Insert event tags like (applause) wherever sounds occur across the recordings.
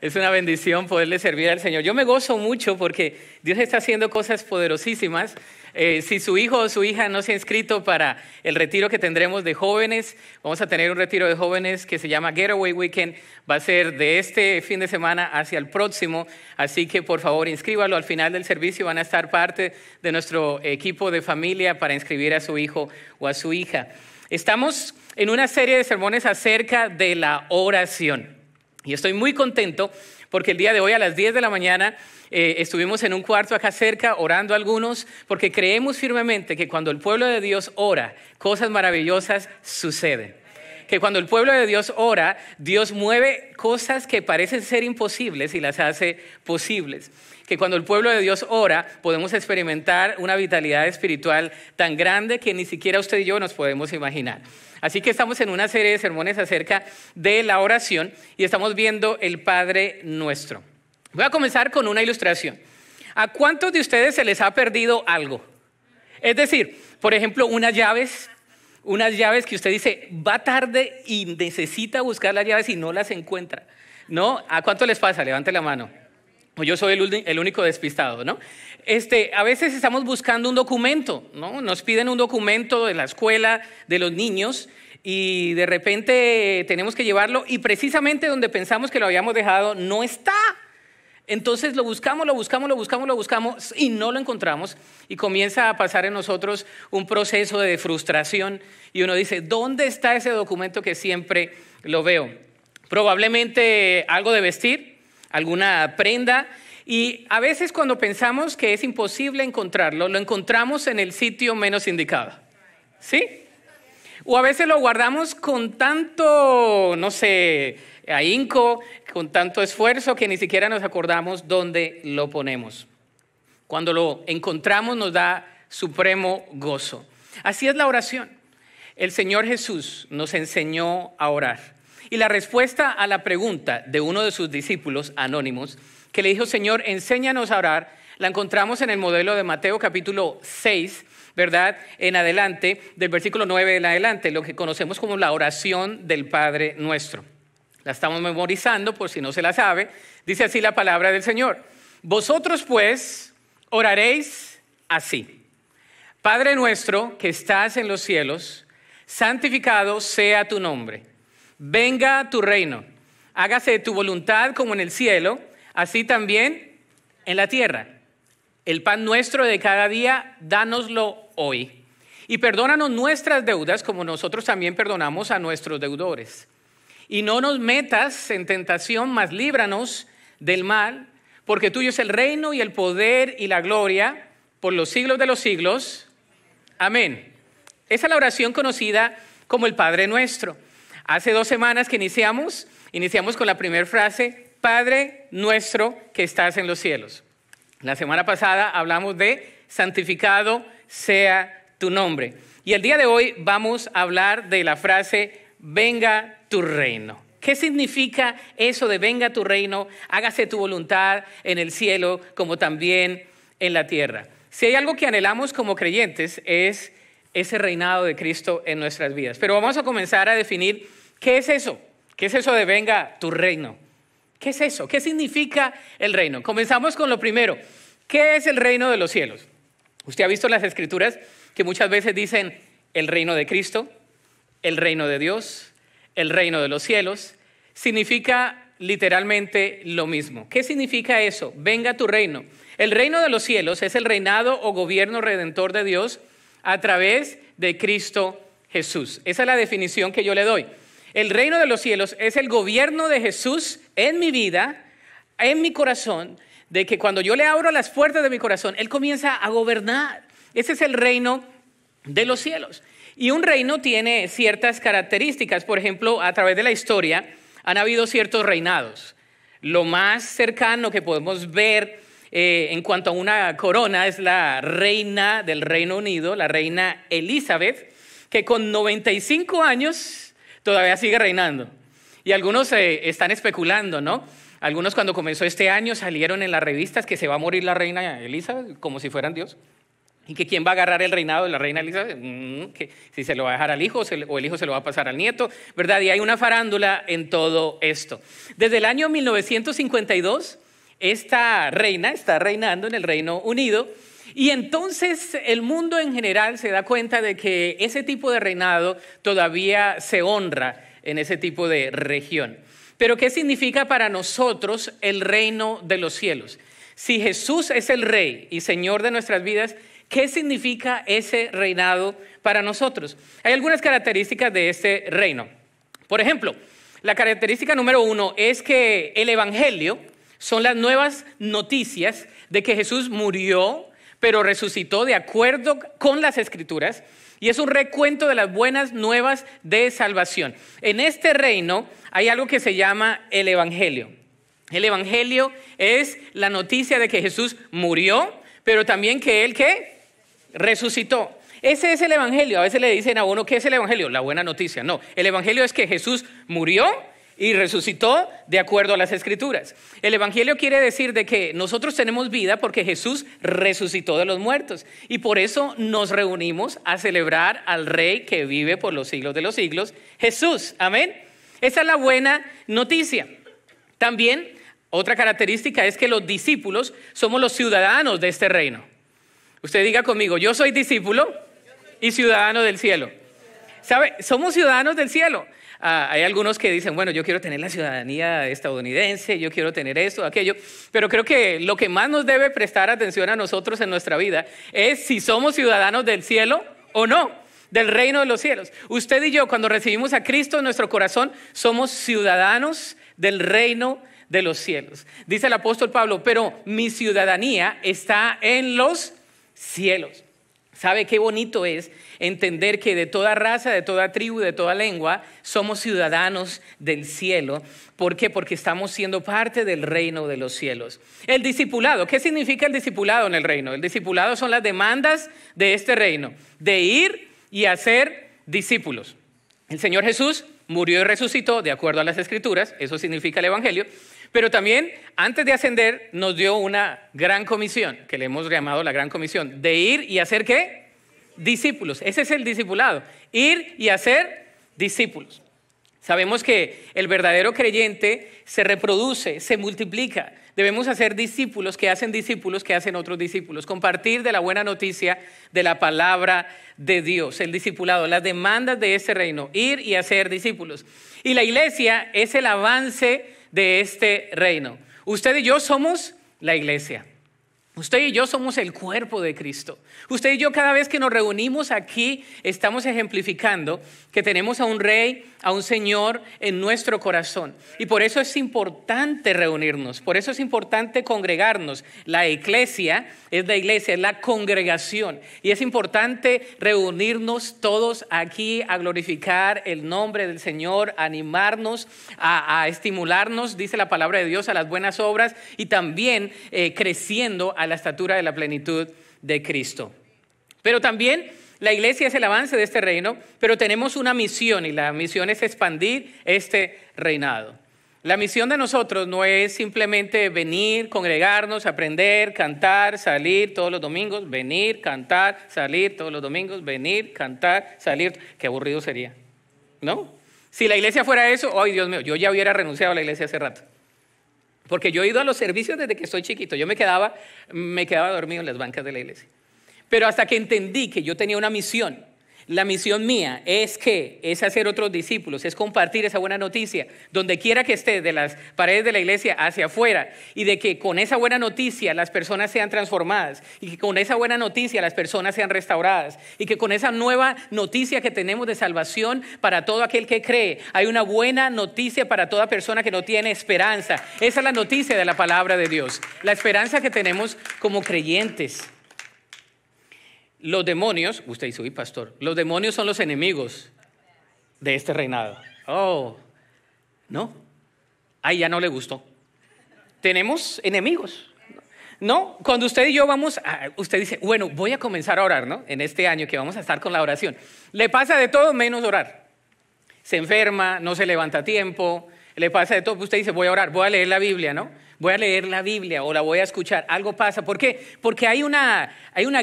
Es una bendición poderle servir al Señor. Yo me gozo mucho porque Dios está haciendo cosas poderosísimas. Eh, si su hijo o su hija no se ha inscrito para el retiro que tendremos de jóvenes, vamos a tener un retiro de jóvenes que se llama Getaway Weekend. Va a ser de este fin de semana hacia el próximo. Así que por favor inscríbalo. Al final del servicio van a estar parte de nuestro equipo de familia para inscribir a su hijo o a su hija. Estamos en una serie de sermones acerca de la oración. Y estoy muy contento porque el día de hoy a las 10 de la mañana eh, estuvimos en un cuarto acá cerca orando algunos, porque creemos firmemente que cuando el pueblo de Dios ora, cosas maravillosas suceden. Que cuando el pueblo de Dios ora, Dios mueve cosas que parecen ser imposibles y las hace posibles que cuando el pueblo de Dios ora podemos experimentar una vitalidad espiritual tan grande que ni siquiera usted y yo nos podemos imaginar. Así que estamos en una serie de sermones acerca de la oración y estamos viendo el Padre Nuestro. Voy a comenzar con una ilustración. ¿A cuántos de ustedes se les ha perdido algo? Es decir, por ejemplo, unas llaves, unas llaves que usted dice, va tarde y necesita buscar las llaves y no las encuentra. ¿No? ¿A cuánto les pasa? Levante la mano. Yo soy el, único despistado, ¿no? Este, a veces estamos buscando un documento, ¿no? Nos piden un documento de la escuela, de los niños, y de repente tenemos que llevarlo y precisamente donde pensamos que lo habíamos dejado no está. Entonces lo buscamos, lo buscamos, lo buscamos, lo buscamos y no lo encontramos y comienza a pasar en nosotros un proceso de frustración y uno dice, ¿dónde está ese documento que siempre lo veo? Probablemente algo de vestir, alguna prenda y a veces cuando pensamos que es imposible encontrarlo, lo encontramos en el sitio menos indicado. ¿Sí? O a veces lo guardamos con tanto, no sé, ahínco, con tanto esfuerzo que ni siquiera nos acordamos dónde lo ponemos. Cuando lo encontramos nos da supremo gozo. Así es la oración. El Señor Jesús nos enseñó a orar. Y la respuesta a la pregunta de uno de sus discípulos anónimos, que le dijo, Señor, enséñanos a orar, la encontramos en el modelo de Mateo capítulo 6, ¿verdad? En adelante, del versículo 9 en adelante, lo que conocemos como la oración del Padre nuestro. La estamos memorizando por si no se la sabe. Dice así la palabra del Señor. Vosotros pues oraréis así. Padre nuestro que estás en los cielos, santificado sea tu nombre. Venga tu reino. Hágase tu voluntad como en el cielo, así también en la tierra. El pan nuestro de cada día, dánoslo hoy. Y perdónanos nuestras deudas como nosotros también perdonamos a nuestros deudores. Y no nos metas en tentación, mas líbranos del mal, porque tuyo es el reino y el poder y la gloria por los siglos de los siglos. Amén. Esa es la oración conocida como el Padre Nuestro. Hace dos semanas que iniciamos, iniciamos con la primera frase, Padre Nuestro que estás en los cielos. La semana pasada hablamos de santificado sea tu nombre. Y el día de hoy vamos a hablar de la frase, venga tu reino. ¿Qué significa eso de venga tu reino, hágase tu voluntad en el cielo como también en la tierra? Si hay algo que anhelamos como creyentes es ese reinado de Cristo en nuestras vidas. Pero vamos a comenzar a definir qué es eso, qué es eso de venga tu reino. ¿Qué es eso? ¿Qué significa el reino? Comenzamos con lo primero. ¿Qué es el reino de los cielos? Usted ha visto las escrituras que muchas veces dicen el reino de Cristo, el reino de Dios, el reino de los cielos. Significa literalmente lo mismo. ¿Qué significa eso? Venga tu reino. El reino de los cielos es el reinado o gobierno redentor de Dios a través de Cristo Jesús. Esa es la definición que yo le doy. El reino de los cielos es el gobierno de Jesús en mi vida, en mi corazón, de que cuando yo le abro las puertas de mi corazón, Él comienza a gobernar. Ese es el reino de los cielos. Y un reino tiene ciertas características. Por ejemplo, a través de la historia han habido ciertos reinados. Lo más cercano que podemos ver eh, en cuanto a una corona es la reina del Reino Unido, la reina Elizabeth, que con 95 años todavía sigue reinando. Y algunos eh, están especulando, ¿no? Algunos cuando comenzó este año salieron en las revistas que se va a morir la reina Elizabeth como si fueran Dios. ¿Y que quién va a agarrar el reinado de la reina Elizabeth? Mm, que si se lo va a dejar al hijo o el hijo se lo va a pasar al nieto, ¿verdad? Y hay una farándula en todo esto. Desde el año 1952, esta reina está reinando en el Reino Unido y entonces el mundo en general se da cuenta de que ese tipo de reinado todavía se honra en ese tipo de región. Pero ¿qué significa para nosotros el reino de los cielos? Si Jesús es el rey y señor de nuestras vidas, ¿qué significa ese reinado para nosotros? Hay algunas características de ese reino. Por ejemplo, la característica número uno es que el Evangelio son las nuevas noticias de que Jesús murió, pero resucitó de acuerdo con las escrituras y es un recuento de las buenas nuevas de salvación. En este reino hay algo que se llama el Evangelio. El Evangelio es la noticia de que Jesús murió, pero también que Él que resucitó. Ese es el Evangelio. A veces le dicen a uno, ¿qué es el Evangelio? La buena noticia. No, el Evangelio es que Jesús murió, y resucitó de acuerdo a las escrituras. El Evangelio quiere decir de que nosotros tenemos vida porque Jesús resucitó de los muertos y por eso nos reunimos a celebrar al Rey que vive por los siglos de los siglos, Jesús. Amén. Esa es la buena noticia. También otra característica es que los discípulos somos los ciudadanos de este reino. Usted diga conmigo, yo soy discípulo y ciudadano del cielo. ¿Sabe? Somos ciudadanos del cielo. Ah, hay algunos que dicen, bueno, yo quiero tener la ciudadanía estadounidense, yo quiero tener eso, aquello, pero creo que lo que más nos debe prestar atención a nosotros en nuestra vida es si somos ciudadanos del cielo o no del reino de los cielos. Usted y yo, cuando recibimos a Cristo en nuestro corazón, somos ciudadanos del reino de los cielos. Dice el apóstol Pablo, pero mi ciudadanía está en los cielos. ¿Sabe qué bonito es entender que de toda raza, de toda tribu, de toda lengua, somos ciudadanos del cielo? ¿Por qué? Porque estamos siendo parte del reino de los cielos. El discipulado, ¿qué significa el discipulado en el reino? El discipulado son las demandas de este reino, de ir y hacer discípulos. El Señor Jesús murió y resucitó de acuerdo a las escrituras, eso significa el Evangelio, pero también, antes de ascender, nos dio una gran comisión, que le hemos llamado la gran comisión, de ir y hacer qué? Discípulos. Ese es el discipulado. Ir y hacer discípulos. Sabemos que el verdadero creyente se reproduce, se multiplica. Debemos hacer discípulos que hacen discípulos que hacen otros discípulos. Compartir de la buena noticia de la palabra de Dios, el discipulado, las demandas de ese reino. Ir y hacer discípulos. Y la iglesia es el avance de este reino. Usted y yo somos la iglesia. Usted y yo somos el cuerpo de Cristo. Usted y yo cada vez que nos reunimos aquí estamos ejemplificando que tenemos a un rey, a un Señor en nuestro corazón. Y por eso es importante reunirnos, por eso es importante congregarnos. La iglesia es la iglesia, es la congregación. Y es importante reunirnos todos aquí a glorificar el nombre del Señor, a animarnos, a, estimularnos, dice la palabra de Dios, a las buenas obras y también eh, creciendo a la estatura de la plenitud de Cristo. Pero también la iglesia es el avance de este reino, pero tenemos una misión y la misión es expandir este reinado. La misión de nosotros no es simplemente venir, congregarnos, aprender, cantar, salir todos los domingos, venir, cantar, salir todos los domingos, venir, cantar, salir. Qué aburrido sería, ¿no? Si la iglesia fuera eso, ay Dios mío, yo ya hubiera renunciado a la iglesia hace rato. Porque yo he ido a los servicios desde que soy chiquito. Yo me quedaba, me quedaba dormido en las bancas de la iglesia. Pero hasta que entendí que yo tenía una misión, la misión mía es que es hacer otros discípulos, es compartir esa buena noticia donde quiera que esté, de las paredes de la iglesia hacia afuera, y de que con esa buena noticia las personas sean transformadas, y que con esa buena noticia las personas sean restauradas, y que con esa nueva noticia que tenemos de salvación para todo aquel que cree, hay una buena noticia para toda persona que no tiene esperanza. Esa es la noticia de la palabra de Dios, la esperanza que tenemos como creyentes. Los demonios, usted dice, uy, pastor, los demonios son los enemigos de este reinado. Oh, no, ahí ya no le gustó. Tenemos enemigos. No, cuando usted y yo vamos, a, usted dice, bueno, voy a comenzar a orar, ¿no? En este año que vamos a estar con la oración. Le pasa de todo menos orar. Se enferma, no se levanta a tiempo, le pasa de todo. Usted dice, voy a orar, voy a leer la Biblia, ¿no? voy a leer la Biblia o la voy a escuchar, algo pasa. ¿Por qué? Porque hay una,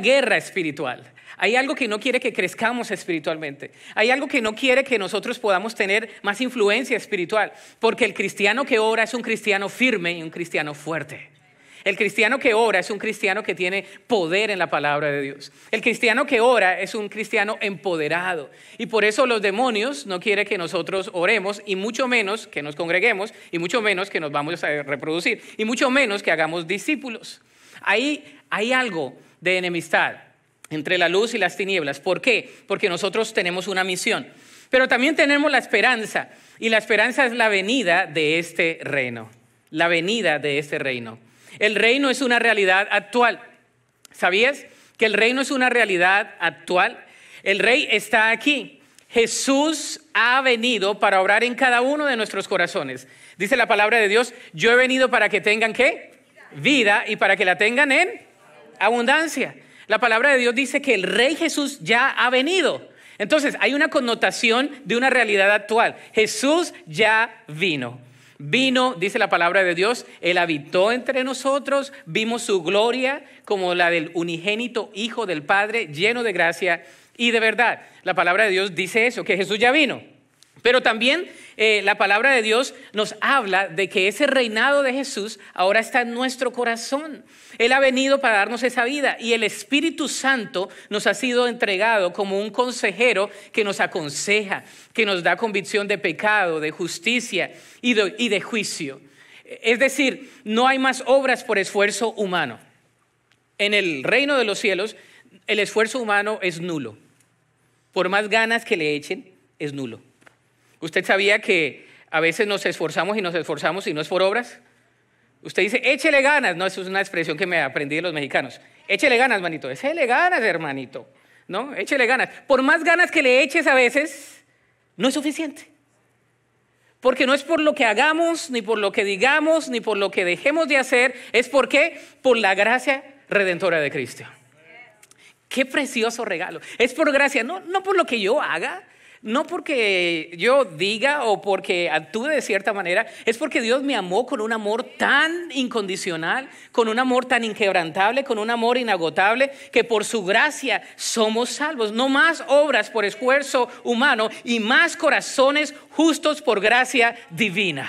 guerra espiritual. Hay algo que no quiere que crezcamos espiritualmente. Hay algo que no quiere que nosotros podamos tener más influencia espiritual. Porque el cristiano que ora es un cristiano firme y un cristiano fuerte. El cristiano que ora es un cristiano que tiene poder en la palabra de Dios. El cristiano que ora es un cristiano empoderado. Y por eso los demonios no quieren que nosotros oremos y mucho menos que nos congreguemos y mucho menos que nos vamos a reproducir y mucho menos que hagamos discípulos. Ahí hay algo de enemistad entre la luz y las tinieblas. ¿Por qué? Porque nosotros tenemos una misión. Pero también tenemos la esperanza y la esperanza es la venida de este reino. La venida de este reino. El reino es una realidad actual. ¿Sabías que el reino es una realidad actual? El rey está aquí. Jesús ha venido para obrar en cada uno de nuestros corazones. Dice la palabra de Dios, yo he venido para que tengan qué? Vida y para que la tengan en abundancia. La palabra de Dios dice que el rey Jesús ya ha venido. Entonces hay una connotación de una realidad actual. Jesús ya vino. Vino, dice la palabra de Dios, Él habitó entre nosotros, vimos su gloria como la del unigénito Hijo del Padre, lleno de gracia y de verdad. La palabra de Dios dice eso, que Jesús ya vino. Pero también eh, la palabra de Dios nos habla de que ese reinado de Jesús ahora está en nuestro corazón. Él ha venido para darnos esa vida y el Espíritu Santo nos ha sido entregado como un consejero que nos aconseja, que nos da convicción de pecado, de justicia y de juicio. Es decir, no hay más obras por esfuerzo humano. En el reino de los cielos, el esfuerzo humano es nulo. Por más ganas que le echen, es nulo. ¿Usted sabía que a veces nos esforzamos y nos esforzamos y no es por obras? Usted dice, échele ganas. No, eso es una expresión que me aprendí de los mexicanos. Échele ganas, manito. Échele ganas, hermanito. ¿No? Échele ganas. Por más ganas que le eches a veces, no es suficiente. Porque no es por lo que hagamos, ni por lo que digamos, ni por lo que dejemos de hacer, es porque por la gracia redentora de Cristo. Qué precioso regalo. Es por gracia, no, no por lo que yo haga, no porque yo diga o porque actúe de cierta manera, es porque Dios me amó con un amor tan incondicional, con un amor tan inquebrantable, con un amor inagotable, que por su gracia somos salvos. No más obras por esfuerzo humano y más corazones justos por gracia divina,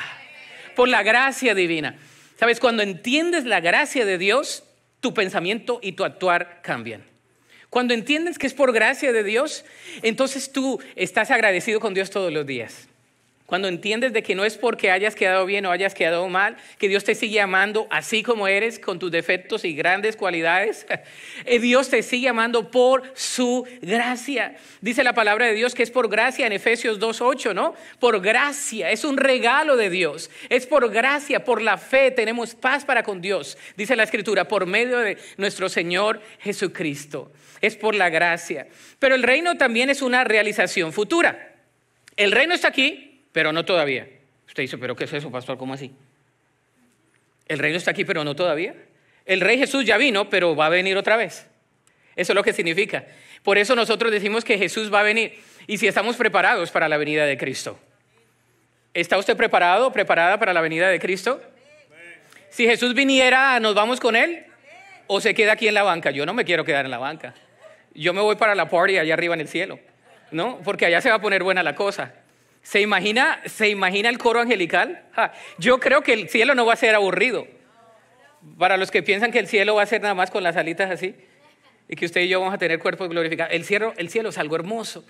por la gracia divina. Sabes, cuando entiendes la gracia de Dios, tu pensamiento y tu actuar cambian. Cuando entiendes que es por gracia de Dios, entonces tú estás agradecido con Dios todos los días. Cuando entiendes de que no es porque hayas quedado bien o hayas quedado mal, que Dios te sigue amando así como eres, con tus defectos y grandes cualidades. (laughs) Eh, Dios te sigue amando por su gracia. Dice la palabra de Dios que es por gracia en Efesios 2.8, ¿no? Por gracia, es un regalo de Dios. Es por gracia, por la fe tenemos paz para con Dios, dice la escritura, por medio de nuestro Señor Jesucristo. Es por la gracia. Pero el reino también es una realización futura. El reino está aquí, pero no todavía. Usted dice, pero ¿qué es eso, pastor? ¿Cómo así? El reino está aquí, pero no todavía. El rey Jesús ya vino, pero va a venir otra vez. Eso es lo que significa. Por eso nosotros decimos que Jesús va a venir. Y si estamos preparados para la venida de Cristo. ¿Está usted preparado, preparada para la venida de Cristo? Si Jesús viniera, ¿nos vamos con Él? ¿O se queda aquí en la banca? Yo no me quiero quedar en la banca. Yo me voy para la party allá arriba en el cielo. ¿No? Porque allá se va a poner buena la cosa. ¿Se imagina, ¿Se imagina el coro angelical? yo creo que el cielo no va a ser aburrido. Para los que piensan que el cielo va a ser nada más con las alitas así y que usted y yo vamos a tener cuerpos glorificados, el cielo, el cielo es algo hermoso.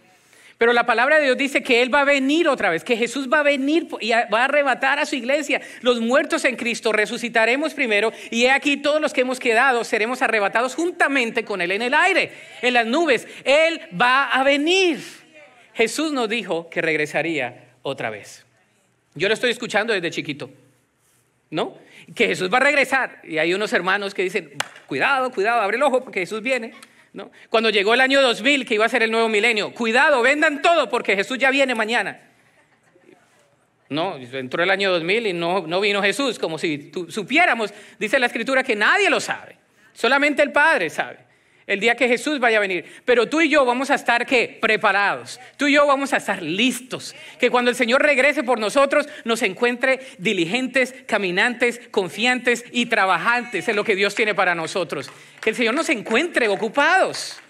Pero la palabra de Dios dice que Él va a venir otra vez, que Jesús va a venir y va a arrebatar a su iglesia. Los muertos en Cristo resucitaremos primero y he aquí todos los que hemos quedado seremos arrebatados juntamente con Él en el aire, en las nubes. Él va a venir. Jesús nos dijo que regresaría otra vez. Yo lo estoy escuchando desde chiquito, ¿no? Que Jesús va a regresar. Y hay unos hermanos que dicen, cuidado, cuidado, abre el ojo porque Jesús viene. ¿No? Cuando llegó el año 2000, que iba a ser el nuevo milenio, cuidado, vendan todo porque Jesús ya viene mañana. No, entró el año 2000 y no, no vino Jesús, como si supiéramos, dice la escritura, que nadie lo sabe, solamente el Padre sabe el día que Jesús vaya a venir. Pero tú y yo vamos a estar ¿qué? preparados. Tú y yo vamos a estar listos. Que cuando el Señor regrese por nosotros nos encuentre diligentes, caminantes, confiantes y trabajantes en lo que Dios tiene para nosotros. Que el Señor nos encuentre ocupados.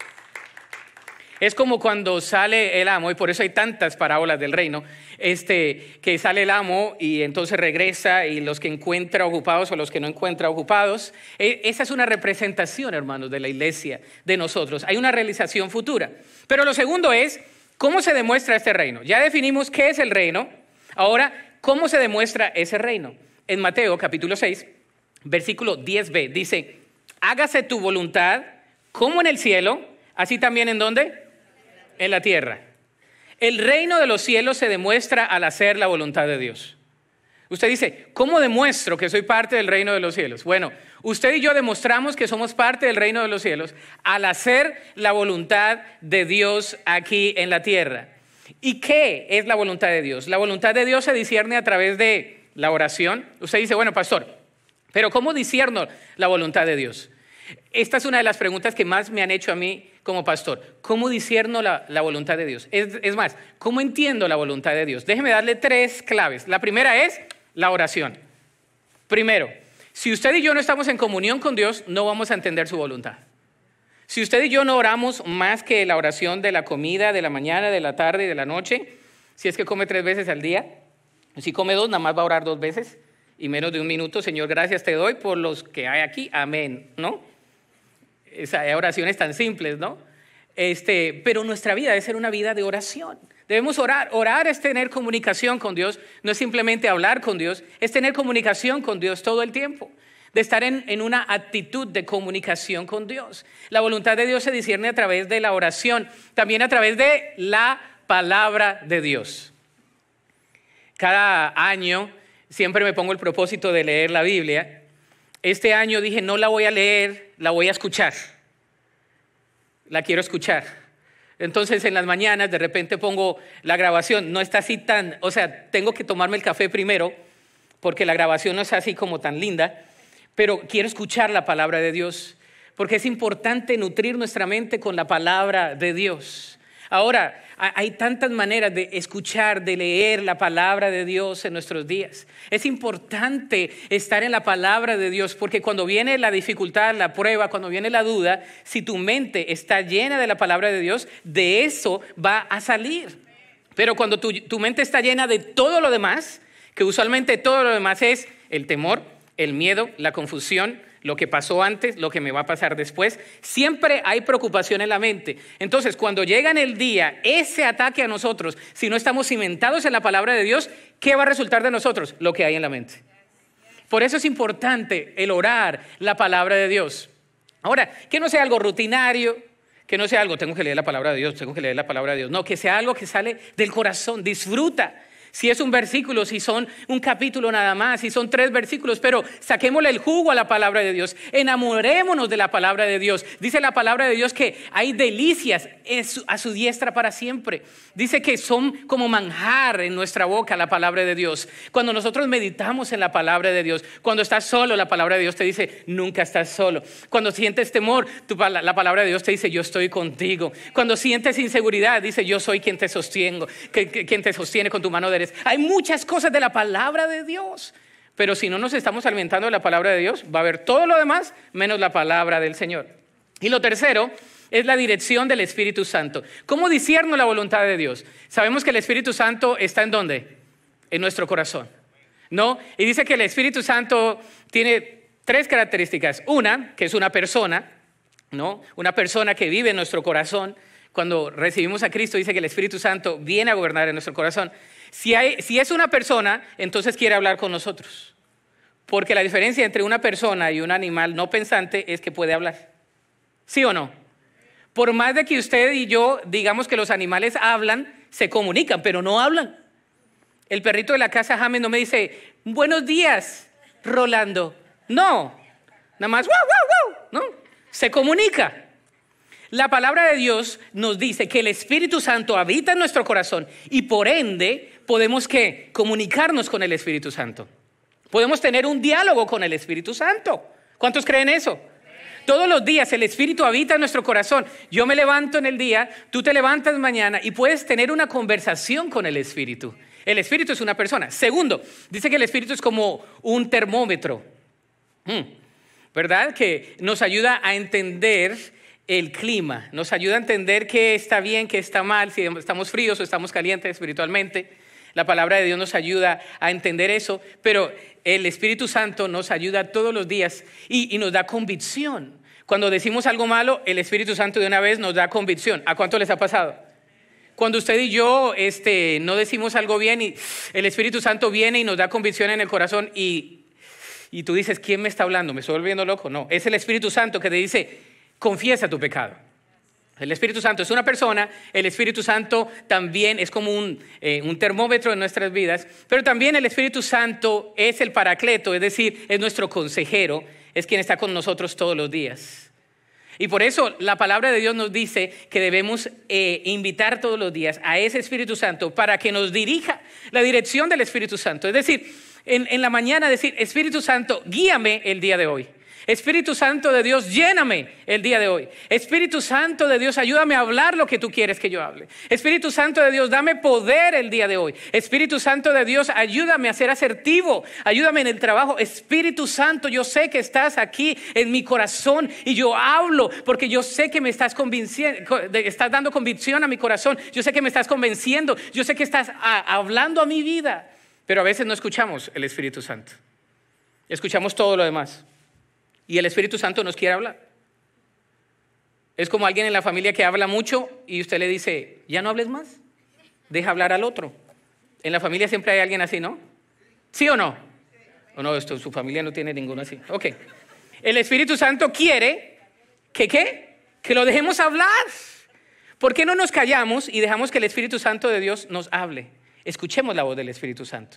Es como cuando sale el amo, y por eso hay tantas parábolas del reino, este, que sale el amo y entonces regresa y los que encuentra ocupados o los que no encuentra ocupados. E, esa es una representación, hermanos, de la iglesia, de nosotros. Hay una realización futura. Pero lo segundo es, ¿cómo se demuestra este reino? Ya definimos qué es el reino. Ahora, ¿cómo se demuestra ese reino? En Mateo capítulo 6, versículo 10b, dice, hágase tu voluntad como en el cielo, así también en donde? en la tierra. El reino de los cielos se demuestra al hacer la voluntad de Dios. Usted dice, ¿cómo demuestro que soy parte del reino de los cielos? Bueno, usted y yo demostramos que somos parte del reino de los cielos al hacer la voluntad de Dios aquí en la tierra. ¿Y qué es la voluntad de Dios? La voluntad de Dios se discierne a través de la oración. Usted dice, bueno, pastor, pero ¿cómo discierno la voluntad de Dios? Esta es una de las preguntas que más me han hecho a mí como pastor? ¿Cómo disierno la, voluntad de Dios? Es, es, más, ¿cómo entiendo la voluntad de Dios? Déjeme darle tres claves. La primera es la oración. Primero, si usted y yo no estamos en comunión con Dios, no vamos a entender su voluntad. Si usted y yo no oramos más que la oración de la comida, de la mañana, de la tarde y de la noche, si es que come tres veces al día, si come dos, nada más va a orar dos veces y menos de un minuto, Señor, gracias te doy por los que hay aquí, amén, ¿no? esas oraciones tan simples, ¿no? Este, pero nuestra vida debe ser una vida de oración. Debemos orar. Orar es tener comunicación con Dios, no es simplemente hablar con Dios, es tener comunicación con Dios todo el tiempo, de estar en, en, una actitud de comunicación con Dios. La voluntad de Dios se discierne a través de la oración, también a través de la palabra de Dios. Cada año siempre me pongo el propósito de leer la Biblia este año dije, no la voy a leer, la voy a escuchar. La quiero escuchar. Entonces en las mañanas de repente pongo la grabación, no está así tan, o sea, tengo que tomarme el café primero porque la grabación no es así como tan linda, pero quiero escuchar la palabra de Dios porque es importante nutrir nuestra mente con la palabra de Dios. Ahora, hay tantas maneras de escuchar, de leer la palabra de Dios en nuestros días. Es importante estar en la palabra de Dios porque cuando viene la dificultad, la prueba, cuando viene la duda, si tu mente está llena de la palabra de Dios, de eso va a salir. Pero cuando tu, mente está llena de todo lo demás, que usualmente todo lo demás es el temor, el miedo, la confusión, lo que pasó antes, lo que me va a pasar después. Siempre hay preocupación en la mente. Entonces, cuando llega en el día ese ataque a nosotros, si no estamos cimentados en la palabra de Dios, ¿qué va a resultar de nosotros? Lo que hay en la mente. Por eso es importante el orar la palabra de Dios. Ahora, que no sea algo rutinario, que no sea algo, tengo que leer la palabra de Dios, tengo que leer la palabra de Dios. No, que sea algo que sale del corazón. Disfruta si es un versículo, si son un capítulo nada más, si son tres versículos, pero saquémosle el jugo a la palabra de Dios, enamorémonos de la palabra de Dios. Dice la palabra de Dios que hay delicias a su diestra para siempre. Dice que son como manjar en nuestra boca la palabra de Dios. Cuando nosotros meditamos en la palabra de Dios, cuando estás solo, la palabra de Dios te dice, nunca estás solo. Cuando sientes temor, la palabra de Dios te dice, yo estoy contigo. Cuando sientes inseguridad, dice, yo soy quien te sostengo, quien te sostiene con tu mano derecha hay muchas cosas de la palabra de Dios. Pero si no nos estamos alimentando de la palabra de Dios, va a haber todo lo demás menos la palabra del Señor. Y lo tercero es la dirección del Espíritu Santo. ¿Cómo disierno la voluntad de Dios? Sabemos que el Espíritu Santo está en donde? En nuestro corazón. ¿No? Y dice que el Espíritu Santo tiene tres características. Una, que es una persona, ¿no? Una persona que vive en nuestro corazón. Cuando recibimos a Cristo, dice que el Espíritu Santo viene a gobernar en nuestro corazón. Si, es una persona, entonces quiere hablar con nosotros. Porque la diferencia entre una persona y un animal no pensante es que puede hablar. ¿Sí o no? Por más de que usted y yo digamos que los animales hablan, se comunican, pero no hablan. El perrito de la casa James no me dice, buenos días, Rolando. No, nada más, wow, wow, wow, no, se comunica. La palabra de Dios nos dice que el Espíritu Santo habita en nuestro corazón y por ende podemos que comunicarnos con el Espíritu Santo. Podemos tener un diálogo con el Espíritu Santo. ¿Cuántos creen eso? Todos los días el Espíritu habita en nuestro corazón. Yo me levanto en el día, tú te levantas mañana y puedes tener una conversación con el Espíritu. El Espíritu es una persona. Segundo, dice que el Espíritu es como un termómetro, mm, ¿verdad? Que nos ayuda a entender el clima, nos ayuda a entender qué está bien, qué está mal, si estamos fríos o estamos calientes espiritualmente. La palabra de Dios nos ayuda a entender eso, pero el Espíritu Santo nos ayuda todos los días y, nos da convicción. Cuando decimos algo malo, el Espíritu Santo de una vez nos da convicción. ¿A cuánto les ha pasado? Cuando usted y yo este, no decimos algo bien y el Espíritu Santo viene y nos da convicción en el corazón y, y tú dices, ¿quién me está hablando? ¿Me estoy volviendo loco? No, es el Espíritu Santo que te dice, confiesa tu pecado. El Espíritu Santo es una persona, el Espíritu Santo también es como eh, un, termómetro en nuestras vidas, pero también el Espíritu Santo es el paracleto, es decir, es nuestro consejero, es quien está con nosotros todos los días. Y por eso la palabra de Dios nos dice que debemos eh, invitar todos los días a ese Espíritu Santo para que nos dirija la dirección del Espíritu Santo. Es decir, en la mañana decir, Espíritu Santo, guíame el día de hoy. Espíritu Santo de Dios, lléname el día de hoy. Espíritu Santo de Dios, ayúdame a hablar lo que tú quieres que yo hable. Espíritu Santo de Dios, dame poder el día de hoy. Espíritu Santo de Dios, ayúdame a ser asertivo. Ayúdame en el trabajo. Espíritu Santo, yo sé que estás aquí en mi corazón y yo hablo porque yo sé que me estás convenciendo, estás dando convicción a mi corazón. Yo sé que me estás convenciendo. Yo sé que estás hablando a mi vida. Pero a veces no escuchamos el Espíritu Santo. Escuchamos todo lo demás y el Espíritu Santo nos quiere hablar. Es como alguien en la familia que habla mucho y usted le dice, ya no hables más, deja hablar al otro. En la familia siempre hay alguien así, ¿no? ¿Sí o no? O no, esto, su familia no tiene ninguno así. Ok. El Espíritu Santo quiere que qué? Que lo dejemos hablar. ¿Por qué no nos callamos y dejamos que el Espíritu Santo de Dios nos hable? Escuchemos la voz del Espíritu Santo.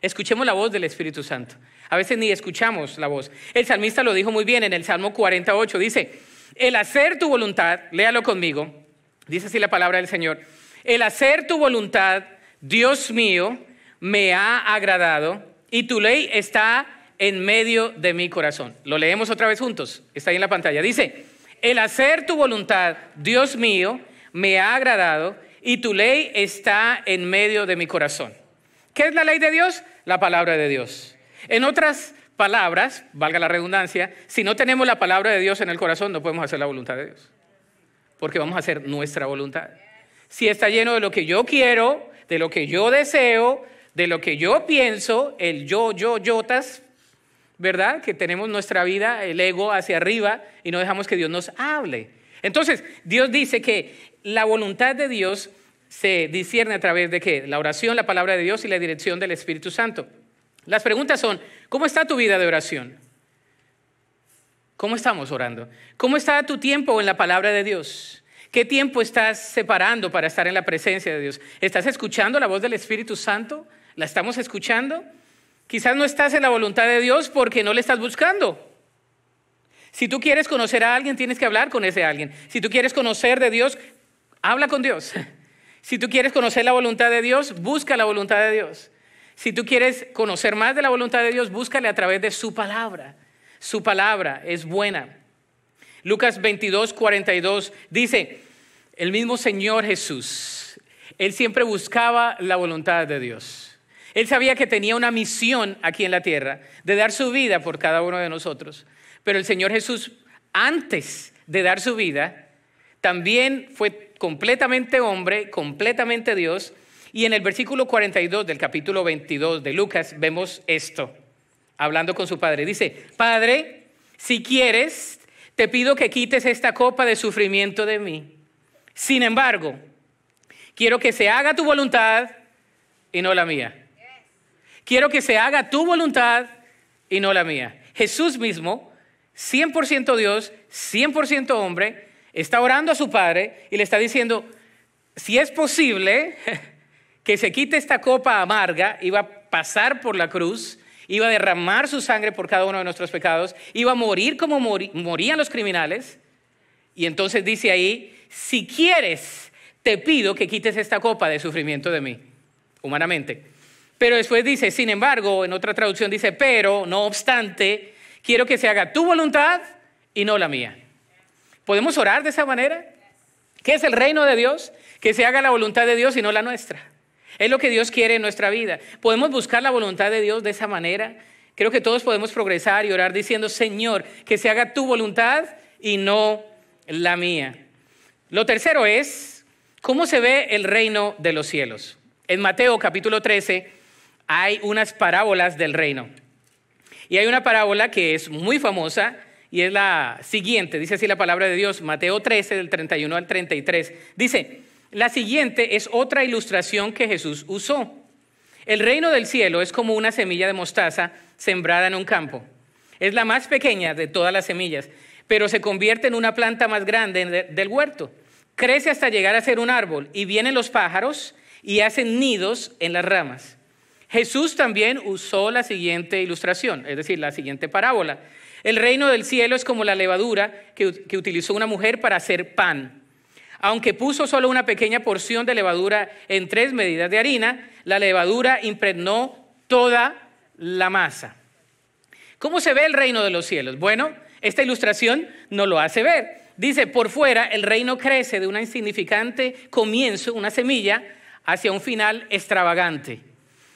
Escuchemos la voz del Espíritu Santo. A veces ni escuchamos la voz. El salmista lo dijo muy bien en el Salmo 48. Dice, el hacer tu voluntad, léalo conmigo, dice así la palabra del Señor, el hacer tu voluntad, Dios mío, me ha agradado y tu ley está en medio de mi corazón. Lo leemos otra vez juntos, está ahí en la pantalla. Dice, el hacer tu voluntad, Dios mío, me ha agradado y tu ley está en medio de mi corazón. ¿Qué es la ley de Dios? La palabra de Dios. En otras palabras, valga la redundancia, si no tenemos la palabra de Dios en el corazón, no podemos hacer la voluntad de Dios. Porque vamos a hacer nuestra voluntad. Si está lleno de lo que yo quiero, de lo que yo deseo, de lo que yo pienso, el yo, yo, yotas, ¿verdad? Que tenemos nuestra vida, el ego hacia arriba y no dejamos que Dios nos hable. Entonces, Dios dice que la voluntad de Dios se discierne a través de qué? La oración, la palabra de Dios y la dirección del Espíritu Santo. Las preguntas son, ¿cómo está tu vida de oración? ¿Cómo estamos orando? ¿Cómo está tu tiempo en la palabra de Dios? ¿Qué tiempo estás separando para estar en la presencia de Dios? ¿Estás escuchando la voz del Espíritu Santo? ¿La estamos escuchando? Quizás no estás en la voluntad de Dios porque no le estás buscando. Si tú quieres conocer a alguien, tienes que hablar con ese alguien. Si tú quieres conocer de Dios, habla con Dios. (laughs) Si tú quieres conocer la voluntad de Dios, busca la voluntad de Dios. Si tú quieres conocer más de la voluntad de Dios, búscale a través de su palabra. Su palabra es buena. Lucas 22, 42 dice, el mismo Señor Jesús, él siempre buscaba la voluntad de Dios. Él sabía que tenía una misión aquí en la tierra, de dar su vida por cada uno de nosotros. Pero el Señor Jesús, antes de dar su vida, también fue completamente hombre, completamente Dios. Y en el versículo 42 del capítulo 22 de Lucas vemos esto, hablando con su padre. Dice, Padre, si quieres, te pido que quites esta copa de sufrimiento de mí. Sin embargo, quiero que se haga tu voluntad y no la mía. Quiero que se haga tu voluntad y no la mía. Jesús mismo, 100% Dios, 100% hombre, está orando a su padre y le está diciendo, si es posible (laughs) que se quite esta copa amarga, iba a pasar por la cruz, iba a derramar su sangre por cada uno de nuestros pecados, iba a morir como morían los criminales. Y entonces dice ahí, si quieres, te pido que quites esta copa de sufrimiento de mí, humanamente. Pero después dice, sin embargo, en otra traducción dice, pero, no obstante, quiero que se haga tu voluntad y no la mía. ¿Podemos orar de esa manera? ¿Qué es el reino de Dios? Que se haga la voluntad de Dios y no la nuestra. Es lo que Dios quiere en nuestra vida. Podemos buscar la voluntad de Dios de esa manera. Creo que todos podemos progresar y orar diciendo, Señor, que se haga tu voluntad y no la mía. Lo tercero es, ¿cómo se ve el reino de los cielos? En Mateo capítulo 13 hay unas parábolas del reino. Y hay una parábola que es muy famosa, y es la siguiente, dice así la palabra de Dios, Mateo 13, del 31 al 33. Dice, la siguiente es otra ilustración que Jesús usó. El reino del cielo es como una semilla de mostaza sembrada en un campo. Es la más pequeña de todas las semillas, pero se convierte en una planta más grande del huerto. Crece hasta llegar a ser un árbol y vienen los pájaros y hacen nidos en las ramas. Jesús también usó la siguiente ilustración, es decir, la siguiente parábola. El reino del cielo es como la levadura que, utilizó una mujer para hacer pan. Aunque puso solo una pequeña porción de levadura en tres medidas de harina, la levadura impregnó toda la masa. ¿Cómo se ve el reino de los cielos? Bueno, esta ilustración no lo hace ver. Dice, por fuera el reino crece de un insignificante comienzo, una semilla, hacia un final extravagante.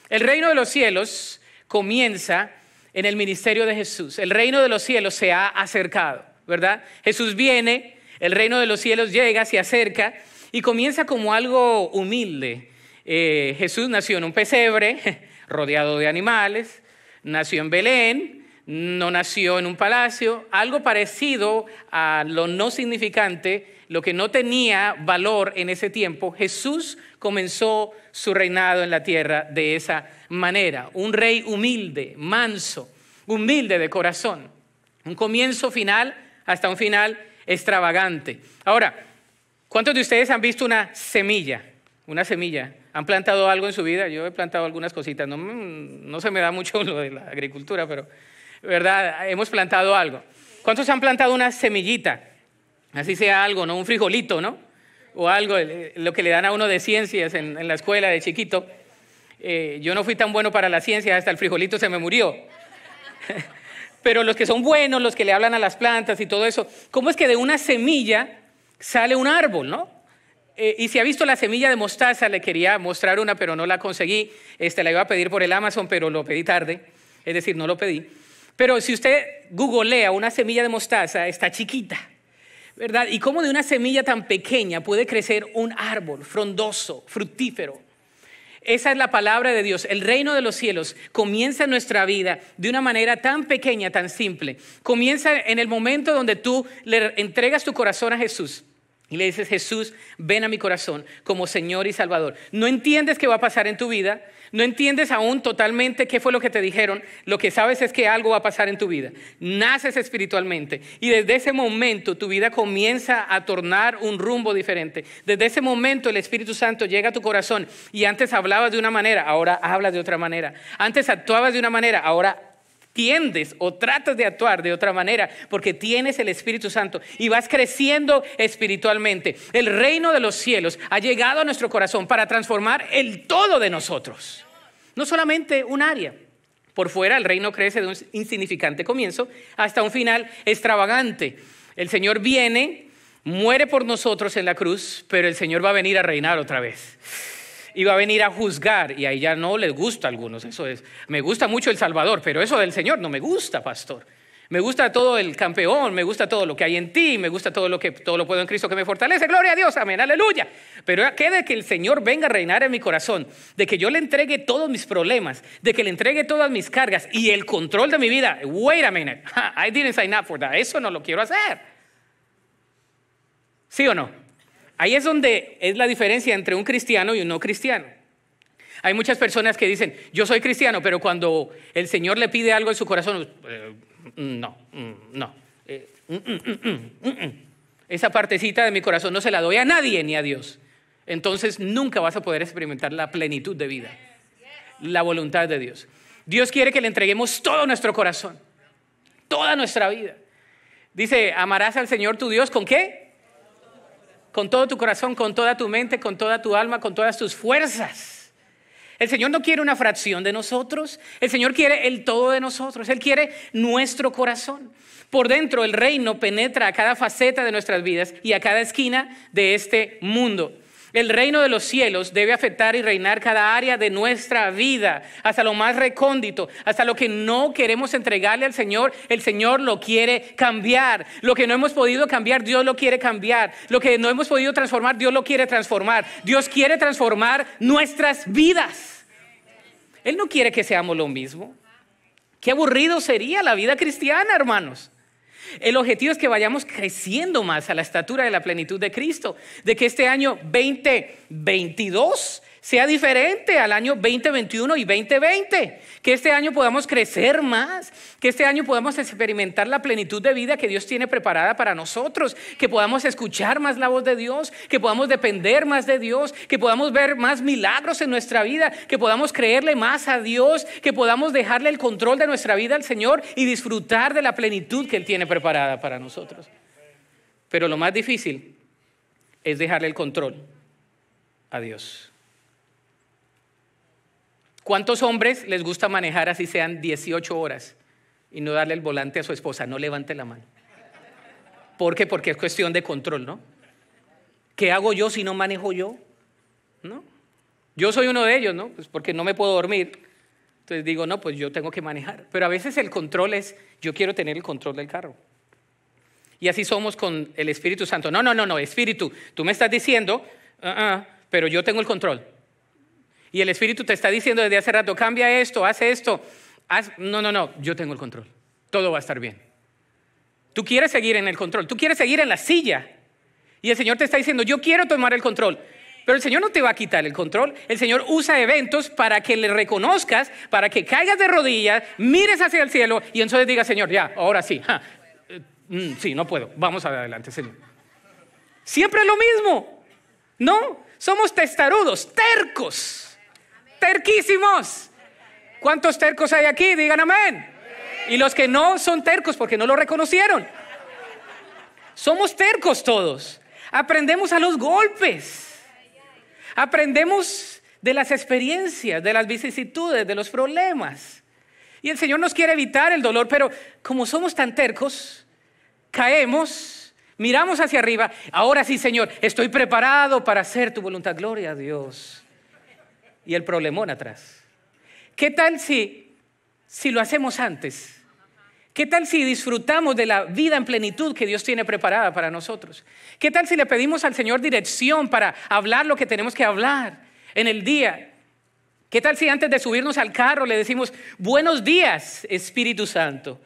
El reino de los cielos comienza en el ministerio de Jesús. El reino de los cielos se ha acercado, ¿verdad? Jesús viene, el reino de los cielos llega, se acerca y comienza como algo humilde. Eh, Jesús nació en un pesebre, (laughs) rodeado de animales, nació en Belén, no nació en un palacio, algo parecido a lo no significante, lo que no tenía valor en ese tiempo, Jesús comenzó su reinado en la tierra de esa manera, un rey humilde, manso, humilde de corazón, un comienzo final hasta un final extravagante. Ahora, ¿cuántos de ustedes han visto una semilla? Una semilla. ¿Han plantado algo en su vida? Yo he plantado algunas cositas. No, mm, no se me da mucho (laughs) lo de la agricultura, pero ¿verdad? Hemos plantado algo. ¿Cuántos han plantado una semillita? Así sea algo, ¿no? Un frijolito, ¿no? O algo, eh, lo que le dan a uno de ciencias en, la escuela de chiquito. Eh, yo no fui tan bueno para la ciencia, hasta el frijolito se me murió. (laughs) Pero los que son buenos, los que le hablan a las plantas y todo eso, ¿cómo es que de una semilla sale un árbol, no? Eh, y si ha visto la semilla de mostaza, le quería mostrar una, pero no la conseguí. Este, la iba a pedir por el Amazon, pero lo pedí tarde. Es decir, no lo pedí. Pero si usted googlea una semilla de mostaza, está chiquita, ¿verdad? ¿Y cómo de una semilla tan pequeña puede crecer un árbol frondoso, fructífero? Esa es la palabra de Dios. El reino de los cielos comienza en nuestra vida de una manera tan pequeña, tan simple. Comienza en el momento donde tú le entregas tu corazón a Jesús. Y le dices, Jesús, ven a mi corazón como Señor y Salvador. No entiendes qué va a pasar en tu vida, no entiendes aún totalmente qué fue lo que te dijeron, lo que sabes es que algo va a pasar en tu vida. Naces espiritualmente y desde ese momento tu vida comienza a tornar un rumbo diferente. Desde ese momento el Espíritu Santo llega a tu corazón y antes hablabas de una manera, ahora hablas de otra manera. Antes actuabas de una manera, ahora tiendes o tratas de actuar de otra manera porque tienes el Espíritu Santo y vas creciendo espiritualmente. El reino de los cielos ha llegado a nuestro corazón para transformar el todo de nosotros, no solamente un área. Por fuera el reino crece de un insignificante comienzo hasta un final extravagante. El Señor viene, muere por nosotros en la cruz, pero el Señor va a venir a reinar otra vez iba a venir a juzgar y ahí ya no les gusta a algunos. Eso es, me gusta mucho el Salvador, pero eso del Señor no me gusta, pastor. Me gusta todo el campeón, me gusta todo lo que hay en ti, me gusta todo lo que todo lo puedo en Cristo que me fortalece. Gloria a Dios, amén, aleluya. Pero de que el Señor venga a reinar en mi corazón, de que yo le entregue todos mis problemas, de que le entregue todas mis cargas y el control de mi vida. Wait a minute, (laughs) I didn't sign up for that. Eso no lo quiero hacer. ¿Sí o no? Ahí es donde es la diferencia entre un cristiano y un no cristiano. Hay muchas personas que dicen, yo soy cristiano, pero cuando el Señor le pide algo en su corazón, no, no. Esa partecita de mi corazón no se la doy a nadie ni a Dios. Entonces nunca vas a poder experimentar la plenitud de vida, la voluntad de Dios. Dios quiere que le entreguemos todo nuestro corazón, toda nuestra vida. Dice, amarás al Señor tu Dios con qué? con todo tu corazón, con toda tu mente, con toda tu alma, con todas tus fuerzas. El Señor no quiere una fracción de nosotros, el Señor quiere el todo de nosotros, Él quiere nuestro corazón. Por dentro el reino penetra a cada faceta de nuestras vidas y a cada esquina de este mundo. El reino de los cielos debe afectar y reinar cada área de nuestra vida, hasta lo más recóndito, hasta lo que no queremos entregarle al Señor, el Señor lo quiere cambiar. Lo que no hemos podido cambiar, Dios lo quiere cambiar. Lo que no hemos podido transformar, Dios lo quiere transformar. Dios quiere transformar nuestras vidas. Él no quiere que seamos lo mismo. Qué aburrido sería la vida cristiana, hermanos. El objetivo es que vayamos creciendo más a la estatura de la plenitud de Cristo, de que este año 2022 sea diferente al año 2021 y 2020. Que este año podamos crecer más, que este año podamos experimentar la plenitud de vida que Dios tiene preparada para nosotros, que podamos escuchar más la voz de Dios, que podamos depender más de Dios, que podamos ver más milagros en nuestra vida, que podamos creerle más a Dios, que podamos dejarle el control de nuestra vida al Señor y disfrutar de la plenitud que Él tiene preparada para nosotros. Pero lo más difícil es dejarle el control a Dios. ¿Cuántos hombres les gusta manejar así sean 18 horas y no darle el volante a su esposa? No levante la mano. ¿Por qué? Porque es cuestión de control, ¿no? ¿Qué hago yo si no manejo yo? ¿No? Yo soy uno de ellos, ¿no? Pues porque no me puedo dormir. Entonces digo, no, pues yo tengo que manejar. Pero a veces el control es, yo quiero tener el control del carro. Y así somos con el Espíritu Santo. No, no, no, no, Espíritu, tú me estás diciendo, ah, ah, pero yo tengo el control. Y el Espíritu te está diciendo desde hace rato, cambia esto, haz esto. No, no, no, yo tengo el control. Todo va a estar bien. Tú quieres seguir en el control, tú quieres seguir en la silla. Y el Señor te está diciendo, yo quiero tomar el control. Pero el Señor no te va a quitar el control. El Señor usa eventos para que le reconozcas, para que caigas de rodillas, mires hacia el cielo y entonces digas, Señor, ya, ahora sí. Eh, mm, sí, no puedo. Vamos adelante, Señor. Siempre lo mismo. No, somos testarudos, tercos terquísimos. ¿Cuántos tercos hay aquí? Digan amén. Y los que no son tercos porque no lo reconocieron. Somos tercos todos. Aprendemos a los golpes. Aprendemos de las experiencias, de las vicisitudes, de los problemas. Y el Señor nos quiere evitar el dolor, pero como somos tan tercos, caemos, miramos hacia arriba. Ahora sí, Señor, estoy preparado para hacer tu voluntad. Gloria a Dios y el problemón atrás. ¿Qué tal si, si lo hacemos antes? ¿Qué tal si disfrutamos de la vida en plenitud que Dios tiene preparada para nosotros? ¿Qué tal si le pedimos al Señor dirección para hablar lo que tenemos que hablar en el día? ¿Qué tal si antes de subirnos al carro le decimos, buenos días, Espíritu Santo?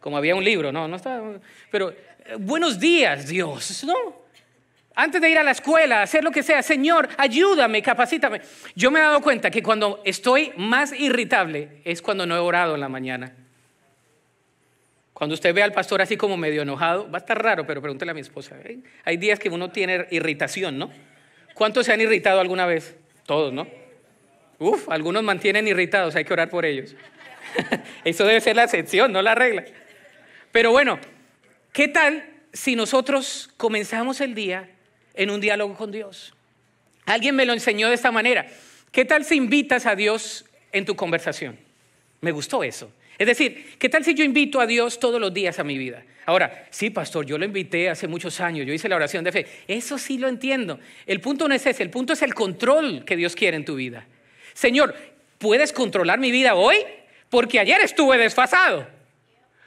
Como había un libro, no, no estaba, pero buenos días, Dios, ¿no? antes de ir a la escuela, hacer lo que sea, Señor, ayúdame, capacítame. Yo me he dado cuenta que cuando estoy más irritable es cuando no he orado en la mañana. Cuando usted ve al pastor así como medio enojado, va a estar raro, pero pregúntele a mi esposa. Hay días que uno tiene irritación, ¿no? ¿Cuántos se han irritado alguna vez? Todos, ¿no? Uf, algunos mantienen irritados, hay que orar por ellos. (laughs) Eso debe ser la excepción, no la regla. Pero bueno, ¿qué tal si nosotros comenzamos el día en un diálogo con Dios. Alguien me lo enseñó de esta manera. ¿Qué tal si invitas a Dios en tu conversación? Me gustó eso. Es decir, ¿qué tal si yo invito a Dios todos los días a mi vida? Ahora, sí, pastor, yo lo invité hace muchos años, yo hice la oración de fe. Eso sí lo entiendo. El punto no es ese, el punto es el control que Dios quiere en tu vida. Señor, ¿puedes controlar mi vida hoy? Porque ayer estuve desfasado.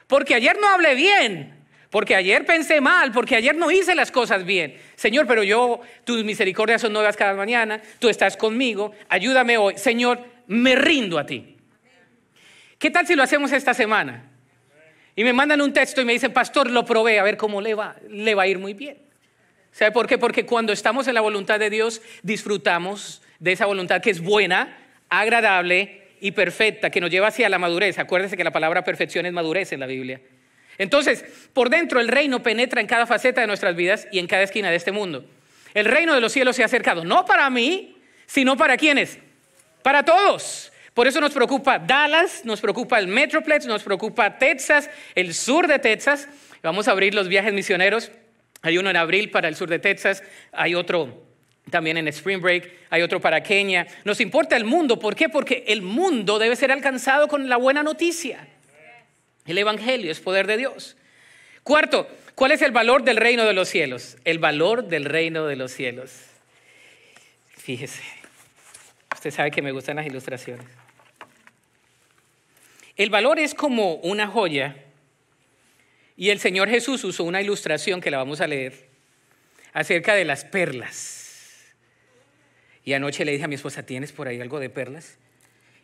Porque ayer no hablé bien porque ayer pensé mal, porque ayer no hice las cosas bien. Señor, pero yo, tus misericordias son nuevas cada mañana, tú estás conmigo, ayúdame hoy. Señor, me rindo a ti. ¿Qué tal si lo hacemos esta semana? Y me mandan un texto y me dicen, pastor, lo probé, a ver cómo le va, le va a ir muy bien. ¿Sabe por qué? Porque cuando estamos en la voluntad de Dios, disfrutamos de esa voluntad que es buena, agradable y perfecta, que nos lleva hacia la madurez. Acuérdense que la palabra perfección es madurez en la Biblia. Entonces, por dentro el reino penetra en cada faceta de nuestras vidas y en cada esquina de este mundo. El reino de los cielos se ha acercado, no para mí, sino para quienes, para todos. Por eso nos preocupa Dallas, nos preocupa el Metroplex, nos preocupa Texas, el sur de Texas. Vamos a abrir los viajes misioneros. Hay uno en abril para el sur de Texas, hay otro también en Spring Break, hay otro para Kenia. Nos importa el mundo, ¿por qué? Porque el mundo debe ser alcanzado con la buena noticia. El Evangelio es poder de Dios. Cuarto, ¿cuál es el valor del reino de los cielos? El valor del reino de los cielos. Fíjese, usted sabe que me gustan las ilustraciones. El valor es como una joya y el Señor Jesús usó una ilustración que la vamos a leer acerca de las perlas. Y anoche le dije a mi esposa, ¿tienes por ahí algo de perlas?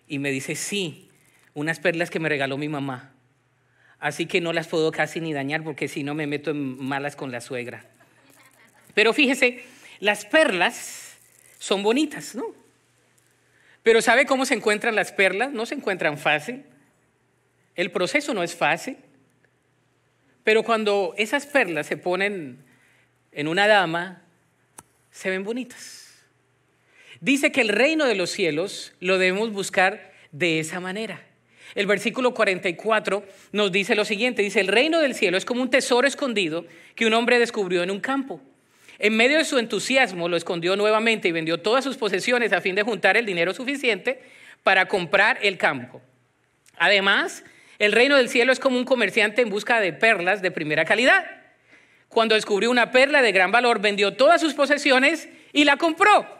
Y me dice, sí, unas perlas que me regaló mi mamá. Así que no las puedo casi ni dañar porque si no me meto en malas con la suegra. Pero fíjese, las perlas son bonitas, ¿no? Pero ¿sabe cómo se encuentran las perlas? No se encuentran fácil. El proceso no es fácil. Pero cuando esas perlas se ponen en una dama, se ven bonitas. Dice que el reino de los cielos lo debemos buscar de esa manera. El versículo 44 nos dice lo siguiente, dice, el reino del cielo es como un tesoro escondido que un hombre descubrió en un campo. En medio de su entusiasmo lo escondió nuevamente y vendió todas sus posesiones a fin de juntar el dinero suficiente para comprar el campo. Además, el reino del cielo es como un comerciante en busca de perlas de primera calidad. Cuando descubrió una perla de gran valor, vendió todas sus posesiones y la compró.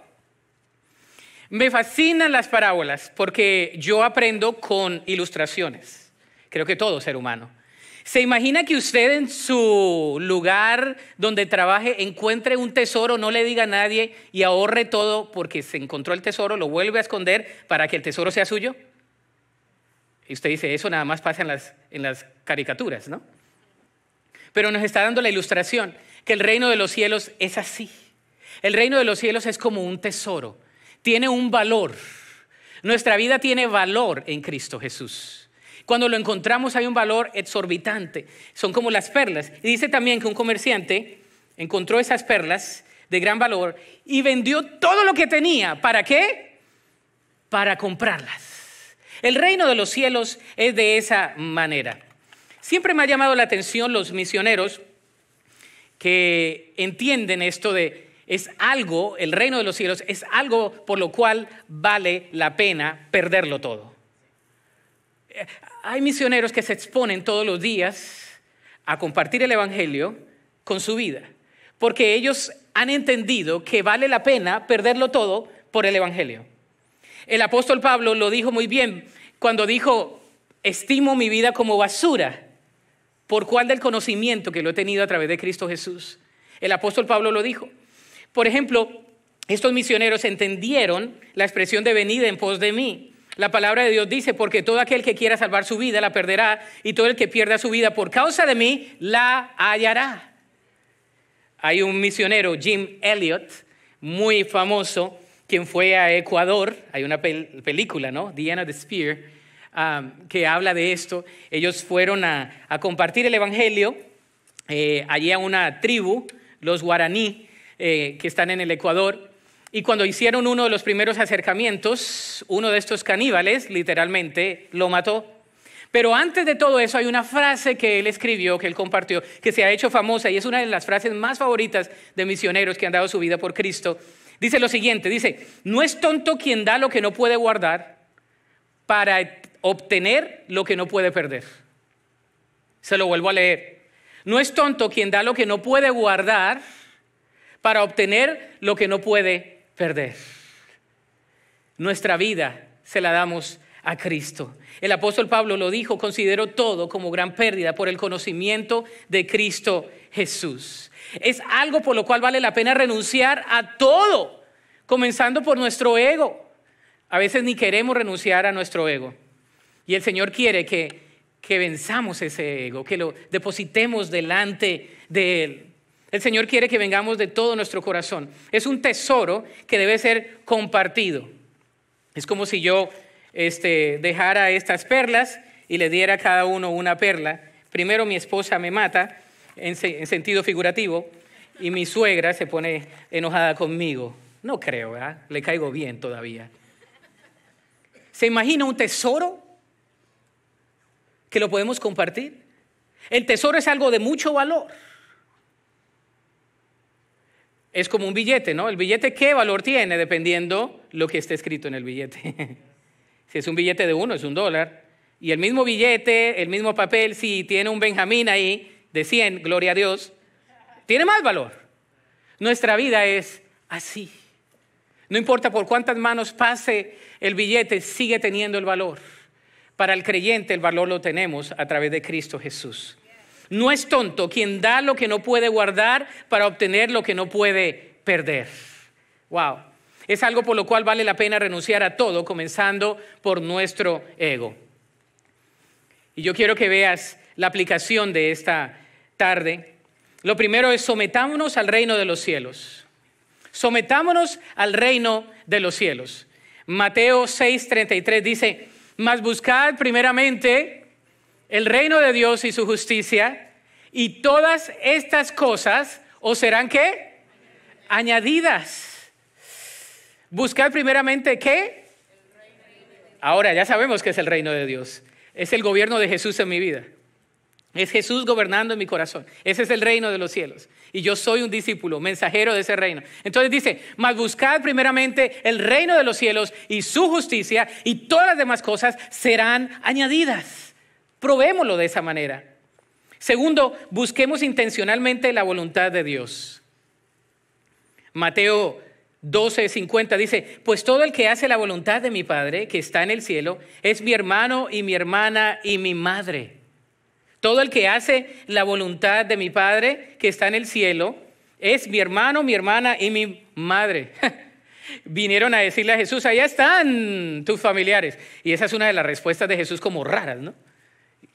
Me fascinan las parábolas porque yo aprendo con ilustraciones. Creo que todo ser humano. ¿Se imagina que usted en su lugar donde trabaje encuentre un tesoro, no le diga a nadie y ahorre todo porque se encontró el tesoro, lo vuelve a esconder para que el tesoro sea suyo? Y usted dice, eso nada más pasa en las, en las caricaturas, ¿no? Pero nos está dando la ilustración que el reino de los cielos es así. El reino de los cielos es como un tesoro tiene un valor. Nuestra vida tiene valor en Cristo Jesús. Cuando lo encontramos hay un valor exorbitante. Son como las perlas. Y dice también que un comerciante encontró esas perlas de gran valor y vendió todo lo que tenía. ¿Para qué? Para comprarlas. El reino de los cielos es de esa manera. Siempre me ha llamado la atención los misioneros que entienden esto de es algo, el reino de los cielos es algo por lo cual vale la pena perderlo todo. Eh, hay misioneros que se exponen todos los días a compartir el Evangelio con su vida, porque ellos han entendido que vale la pena perderlo todo por el Evangelio. El apóstol Pablo lo dijo muy bien cuando dijo, estimo mi vida como basura, por cuál del conocimiento que lo he tenido a través de Cristo Jesús. El apóstol Pablo lo dijo, por ejemplo, estos misioneros entendieron la expresión de venida en pos de mí. La palabra de Dios dice, porque todo aquel que quiera salvar su vida la perderá, y todo el que pierda su vida por causa de mí la hallará. Hay un misionero, Jim Elliot, muy famoso, quien fue a Ecuador, hay una película, ¿no? Diana the Spear, um, que habla de esto. Ellos fueron a, compartir el Evangelio eh, allí a una tribu, los guaraní, eh, que están en el Ecuador. Y cuando hicieron uno de los primeros acercamientos, uno de estos caníbales literalmente lo mató. Pero antes de todo eso hay una frase que él escribió, que él compartió, que se ha hecho famosa y es una de las frases más favoritas de misioneros que han dado su vida por Cristo. Dice lo siguiente, dice, no es tonto quien da lo que no puede guardar para obtener lo que no puede perder. Se lo vuelvo a leer. No es tonto quien da lo que no puede guardar para obtener lo que no puede perder. Nuestra vida se la damos a Cristo. El apóstol Pablo lo dijo, considero todo como gran pérdida por el conocimiento de Cristo Jesús. Es algo por lo cual vale la pena renunciar a todo, comenzando por nuestro ego. A veces ni queremos renunciar a nuestro ego. Y el Señor quiere que, venzamos ese ego, que lo depositemos delante de Él. El Señor quiere que vengamos de todo nuestro corazón. Es un tesoro que debe ser compartido. Es como si yo este, dejara estas perlas y le diera a cada uno una perla. Primero mi esposa me mata, en, en sentido figurativo, y mi suegra se pone enojada conmigo. No creo, ¿verdad? Le caigo bien todavía. ¿Se imagina un tesoro que lo podemos compartir? El tesoro es algo de mucho valor es como un billete, ¿no? El billete qué valor tiene dependiendo lo que esté escrito en el billete. (laughs) si es un billete de uno, es un dólar. Y el mismo billete, el mismo papel, si tiene un Benjamín ahí de 100, gloria a Dios, tiene más valor. Nuestra vida es así. No importa por cuántas manos pase el billete, sigue teniendo el valor. Para el creyente el valor lo tenemos a través de Cristo Jesús. No es tonto quien da lo que no puede guardar para obtener lo que no puede perder. Wow. Es algo por lo cual vale la pena renunciar a todo, comenzando por nuestro ego. Y yo quiero que veas la aplicación de esta tarde. Lo primero es sometámonos al reino de los cielos. Sometámonos al reino de los cielos. Mateo 6:33 dice, mas buscad primeramente el reino de Dios y su justicia, y todas estas cosas o serán que Añadidas. Buscad primeramente qué? Ahora ya sabemos que es el reino de Dios. Es el gobierno de Jesús en mi vida. Es Jesús gobernando en mi corazón. Ese es el reino de los cielos. Y yo soy un discípulo, mensajero de ese reino. Entonces dice, mas buscad primeramente el reino de los cielos y su justicia y todas las demás cosas serán añadidas. Probémoslo de esa manera. Segundo, busquemos intencionalmente la voluntad de Dios. Mateo 12, 50 dice, pues todo el que hace la voluntad de mi Padre, que está en el cielo, es mi hermano y mi hermana y mi madre. Todo el que hace la voluntad de mi Padre, que está en el cielo, es mi hermano, mi hermana y mi madre. (laughs) Vinieron a decirle a Jesús, allá están tus familiares. Y esa es una de las respuestas de Jesús como raras, ¿no?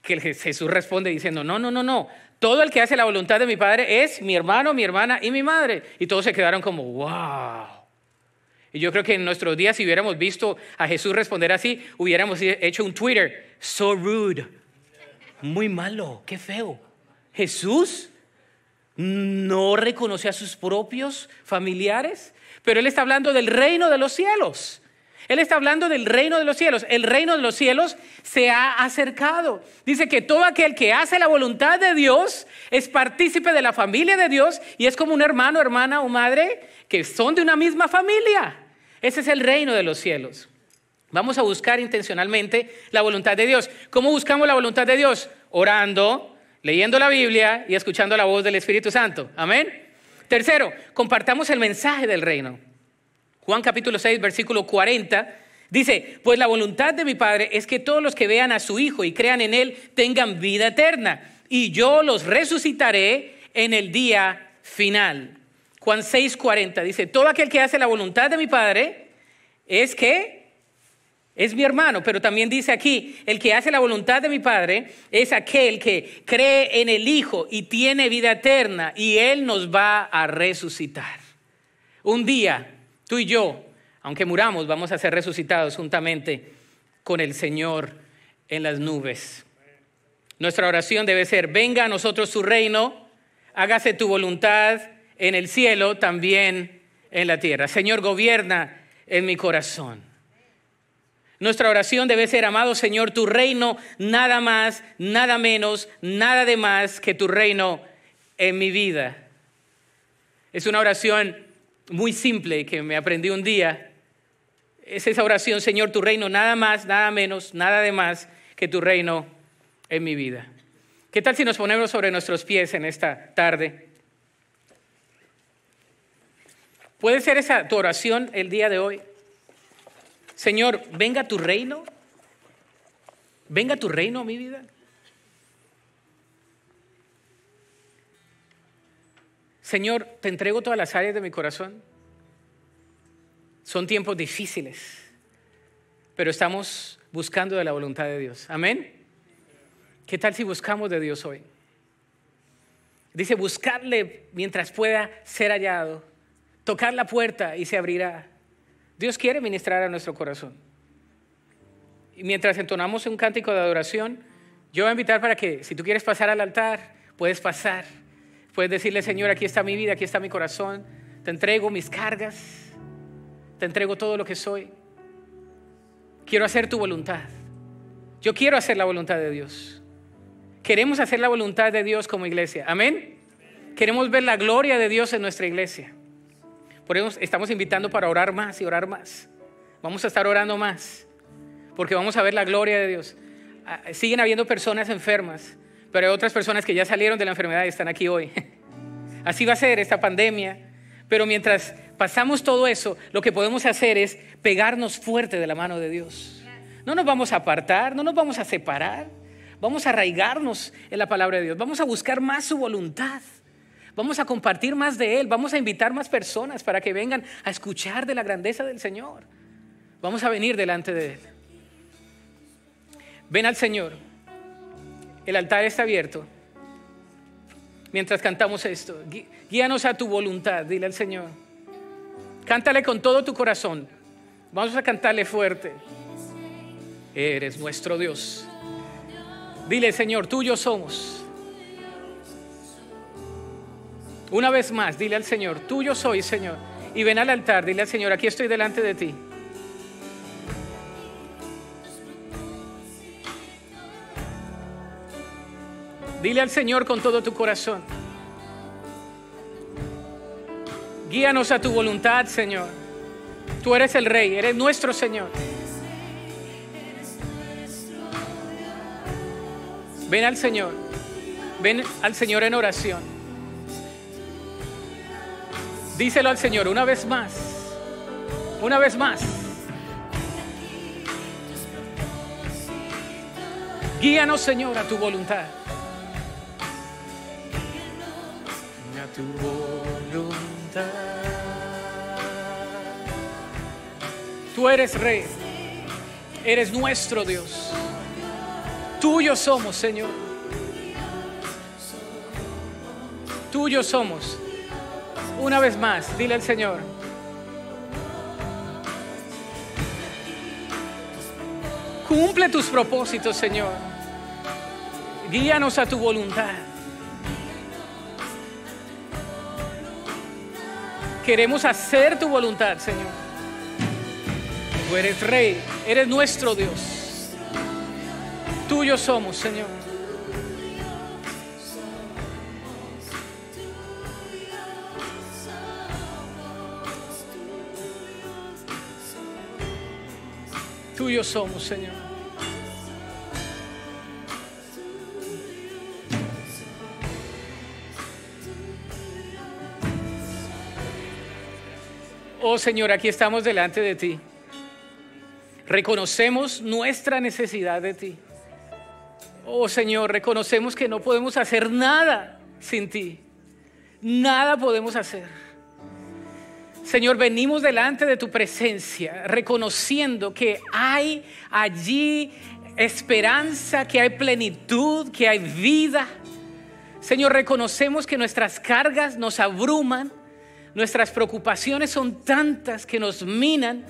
que Jesús responde diciendo, no, no, no, no, todo el que hace la voluntad de mi Padre es mi hermano, mi hermana y mi madre. Y todos se quedaron como, wow. Y yo creo que en nuestros días, si hubiéramos visto a Jesús responder así, hubiéramos hecho un Twitter, so rude, muy malo, qué feo. Jesús no reconoce a sus propios familiares, pero él está hablando del reino de los cielos. Él está hablando del reino de los cielos. El reino de los cielos se ha acercado. Dice que todo aquel que hace la voluntad de Dios es partícipe de la familia de Dios y es como un hermano, hermana o madre que son de una misma familia. Ese es el reino de los cielos. Vamos a buscar intencionalmente la voluntad de Dios. ¿Cómo buscamos la voluntad de Dios? Orando, leyendo la Biblia y escuchando la voz del Espíritu Santo. Amén. Tercero, compartamos el mensaje del reino. Juan capítulo 6, versículo 40. Dice, pues la voluntad de mi Padre es que todos los que vean a su Hijo y crean en Él tengan vida eterna, y yo los resucitaré en el día final. Juan 40, dice, todo aquel que hace la voluntad de mi Padre es que es mi hermano, pero también dice aquí, el que hace la voluntad de mi Padre es aquel que cree en el Hijo y tiene vida eterna, y Él nos va a resucitar. Un día Tú y yo, aunque muramos, vamos a ser resucitados juntamente con el Señor en las nubes. Nuestra oración debe ser, venga a nosotros su reino, hágase tu voluntad en el cielo, también en la tierra. Señor, gobierna en mi corazón. Nuestra oración debe ser, amado Señor, tu reino, nada más, nada menos, nada de más que tu reino en mi vida. Es una oración muy simple que me aprendí un día es esa oración, Señor, tu reino, nada más, nada menos, nada de más que tu reino en mi vida. ¿Qué tal si nos ponemos sobre nuestros pies en esta tarde? ¿Puede ser esa tu oración el día de hoy? Señor, venga tu reino, venga tu reino a mi vida. Señor, te entrego todas las áreas de mi corazón. Son tiempos difíciles, pero estamos buscando de la voluntad de Dios. Amén. ¿Qué tal si buscamos de Dios hoy? Dice, buscarle mientras pueda ser hallado, tocar la puerta y se abrirá. Dios quiere ministrar a nuestro corazón. Y mientras entonamos un cántico de adoración, yo voy a invitar para que, si tú quieres pasar al altar, puedes pasar. Puedes decirle, Señor, aquí está mi vida, aquí está mi corazón, te entrego mis cargas, te entrego todo lo que soy. Quiero hacer tu voluntad. Yo quiero hacer la voluntad de Dios. Queremos hacer la voluntad de Dios como iglesia. Amén. Queremos ver la gloria de Dios en nuestra iglesia. Por eso estamos invitando para orar más y orar más. Vamos a estar orando más porque vamos a ver la gloria de Dios. Ah, siguen habiendo personas enfermas pero hay otras personas que ya salieron de la enfermedad y están aquí hoy. (laughs) Así va a ser esta pandemia. Pero mientras pasamos todo eso, lo que podemos hacer es pegarnos fuerte de la mano de Dios. No nos vamos a apartar, no nos vamos a separar. Vamos a arraigarnos en la palabra de Dios. Vamos a buscar más su voluntad. Vamos a compartir más de Él. Vamos a invitar más personas para que vengan a escuchar de la grandeza del Señor. Vamos a venir delante de Él. Ven al Señor. El altar está abierto. Mientras cantamos esto, guíanos a tu voluntad, dile al Señor. Cántale con todo tu corazón. Vamos a cantarle fuerte. Eres nuestro Dios. Dile, Señor, tuyo somos. Una vez más, dile al Señor, tuyo soy, Señor. Y ven al altar, dile al Señor, aquí estoy delante de ti. Dile al Señor con todo tu corazón. Guíanos a tu voluntad, Señor. Tú eres el Rey, eres nuestro Señor. Ven al Señor, ven al Señor en oración. Díselo al Señor una vez más, una vez más. Guíanos, Señor, a tu voluntad. tu voluntad. Tú eres rey, eres nuestro Dios. Tuyo somos, Señor. Tuyo somos. Una vez más, dile al Señor. Cumple tus propósitos, Señor. Guíanos a tu voluntad. Queremos hacer tu voluntad, Señor. Tú eres rey, eres nuestro Dios. Tuyo somos, Señor. Tuyo somos, Señor. Oh Señor, aquí estamos delante de ti. Reconocemos nuestra necesidad de ti. Oh Señor, reconocemos que no podemos hacer nada sin ti. Nada podemos hacer. Señor, venimos delante de tu presencia, reconociendo que hay allí esperanza, que hay plenitud, que hay vida. Señor, reconocemos que nuestras cargas nos abruman, Nuestras preocupaciones son tantas que nos minan,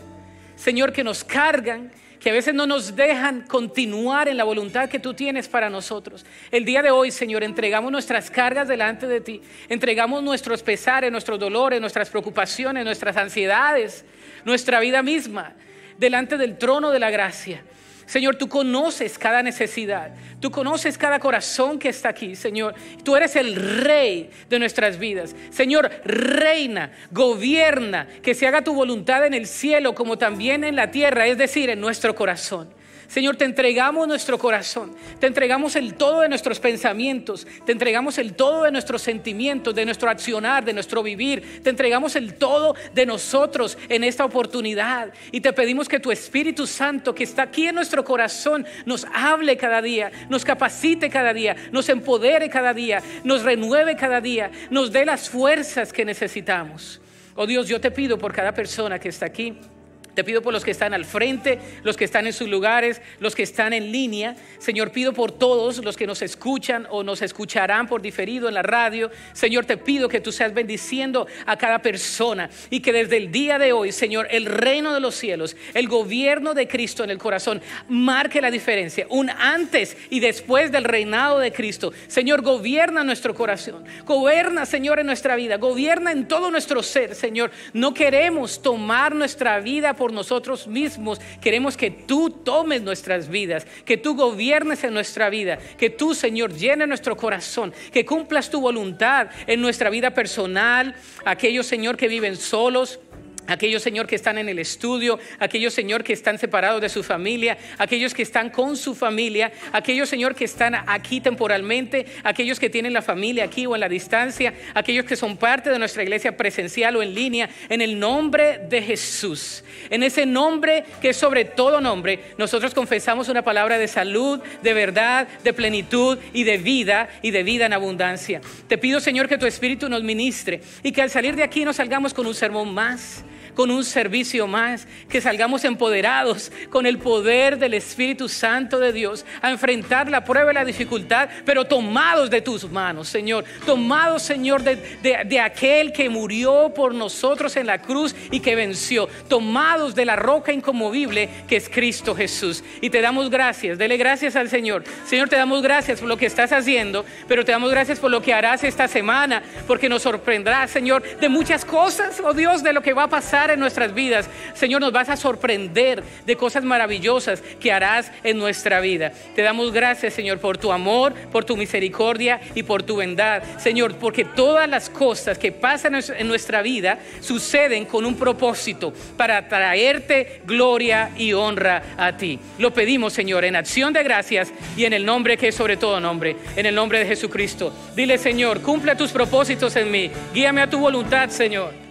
Señor, que nos cargan, que a veces no nos dejan continuar en la voluntad que tú tienes para nosotros. El día de hoy, Señor, entregamos nuestras cargas delante de ti, entregamos nuestros pesares, nuestros dolores, nuestras preocupaciones, nuestras ansiedades, nuestra vida misma, delante del trono de la gracia. Señor, tú conoces cada necesidad, tú conoces cada corazón que está aquí, Señor. Tú eres el rey de nuestras vidas. Señor, reina, gobierna, que se haga tu voluntad en el cielo como también en la tierra, es decir, en nuestro corazón. Señor, te entregamos nuestro corazón, te entregamos el todo de nuestros pensamientos, te entregamos el todo de nuestros sentimientos, de nuestro accionar, de nuestro vivir, te entregamos el todo de nosotros en esta oportunidad y te pedimos que tu Espíritu Santo que está aquí en nuestro corazón nos hable cada día, nos capacite cada día, nos empodere cada día, nos renueve cada día, nos dé las fuerzas que necesitamos. Oh Dios, yo te pido por cada persona que está aquí te pido por los que están al frente, los que están en sus lugares, los que están en línea. Señor, pido por todos los que nos escuchan o nos escucharán por diferido en la radio. Señor, te pido que tú seas bendiciendo a cada persona y que desde el día de hoy, Señor, el reino de los cielos, el gobierno de Cristo en el corazón, marque la diferencia. Un antes y después del reinado de Cristo. Señor, gobierna nuestro corazón. Gobierna, Señor, en nuestra vida. Gobierna en todo nuestro ser, Señor. No queremos tomar nuestra vida por por nosotros mismos. Queremos que tú tomes nuestras vidas, que tú gobiernes en nuestra vida, que tú, Señor, llene nuestro corazón, que cumplas tu voluntad en nuestra vida personal, aquellos, Señor, que viven solos aquellos, Señor, que están en el estudio, aquellos, Señor, que están separados de su familia, aquellos que están con su familia, aquellos, Señor, que están aquí temporalmente, aquellos que tienen la familia aquí o en la distancia, aquellos que son parte de nuestra iglesia presencial o en línea, en el nombre de Jesús, en ese nombre que es sobre todo nombre, nosotros confesamos una palabra de salud, de verdad, de plenitud y de vida y de vida en abundancia. Te pido, Señor, que tu Espíritu nos ministre y que al salir de aquí no salgamos con un sermón más con un servicio más, que salgamos empoderados con el poder del Espíritu Santo de Dios a enfrentar la prueba y la dificultad, pero tomados de tus manos, Señor, tomados, Señor, de, aquel que murió por nosotros en la cruz y que venció, tomados de la roca incomovible que es Cristo Jesús. Y te damos gracias, dele gracias al Señor. Señor, te damos gracias por lo que estás haciendo, pero te damos gracias por lo que harás esta semana, porque nos sorprenderá, Señor, de muchas cosas, oh Dios, de lo que va a pasar en nuestras vidas. Señor, nos vas a sorprender de cosas maravillosas que harás en nuestra vida. Te damos gracias, Señor, por tu amor, por tu misericordia y por tu bondad. Señor, porque todas las cosas que pasan en nuestra vida suceden con un propósito para traerte gloria y honra a ti. Lo pedimos, Señor, en acción de gracias y en el nombre que es sobre todo nombre, en el nombre de Jesucristo. Dile, Señor, cumple tus propósitos en mí. Guíame a tu voluntad, Señor.